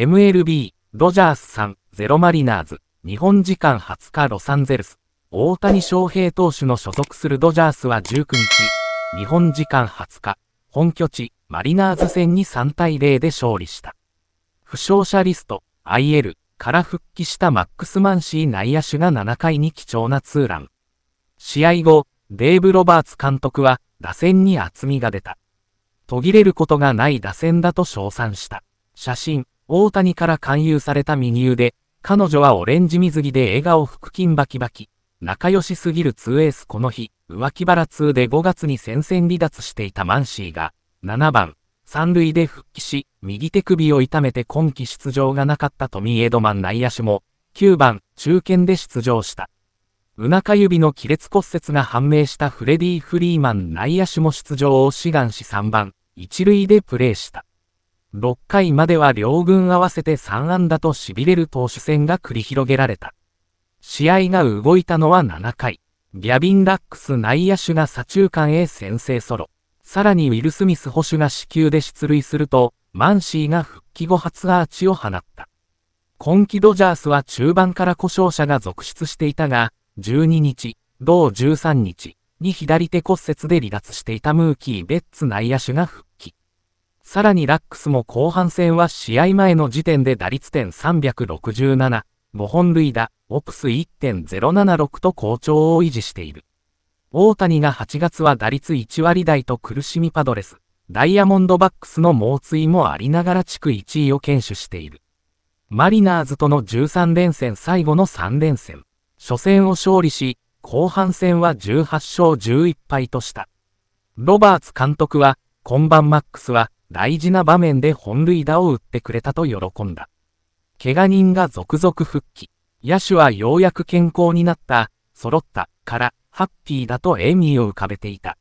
MLB、ドジャースさん、ゼロマリナーズ、日本時間20日ロサンゼルス、大谷翔平投手の所属するドジャースは19日、日本時間20日、本拠地、マリナーズ戦に3対0で勝利した。負傷者リスト、IL から復帰したマックス・マンシー内野手が7回に貴重なツーラン。試合後、デーブ・ロバーツ監督は、打線に厚みが出た。途切れることがない打線だと称賛した。写真。大谷から勧誘された右腕、彼女はオレンジ水着で笑顔腹筋バキバキ。仲良しすぎる2スこの日、浮気原2で5月に戦線離脱していたマンシーが、7番、3塁で復帰し、右手首を痛めて今季出場がなかったトミー・エドマン内野手も、9番、中堅で出場した。うなか指の亀裂骨折が判明したフレディ・フリーマン内野手も出場を志願し3番、1塁でプレーした。6回までは両軍合わせて3安打と痺れる投手戦が繰り広げられた。試合が動いたのは7回。ギャビン・ラックス内野手が左中間へ先制ソロ。さらにウィル・スミス捕手が死球で出塁すると、マンシーが復帰後初アーチを放った。今季ドジャースは中盤から故障者が続出していたが、12日、同13日に左手骨折で離脱していたムーキー・ベッツ内野手が復帰。さらにラックスも後半戦は試合前の時点で打率点367、5本塁打、オプス1.076と好調を維持している。大谷が8月は打率1割台と苦しみパドレス、ダイヤモンドバックスの猛追もありながら地区1位を堅守している。マリナーズとの13連戦最後の3連戦。初戦を勝利し、後半戦は18勝11敗とした。ロバーツ監督は、今晩マックスは、大事な場面で本塁打を打ってくれたと喜んだ。怪我人が続々復帰。野手はようやく健康になった、揃った、から、ハッピーだと笑みを浮かべていた。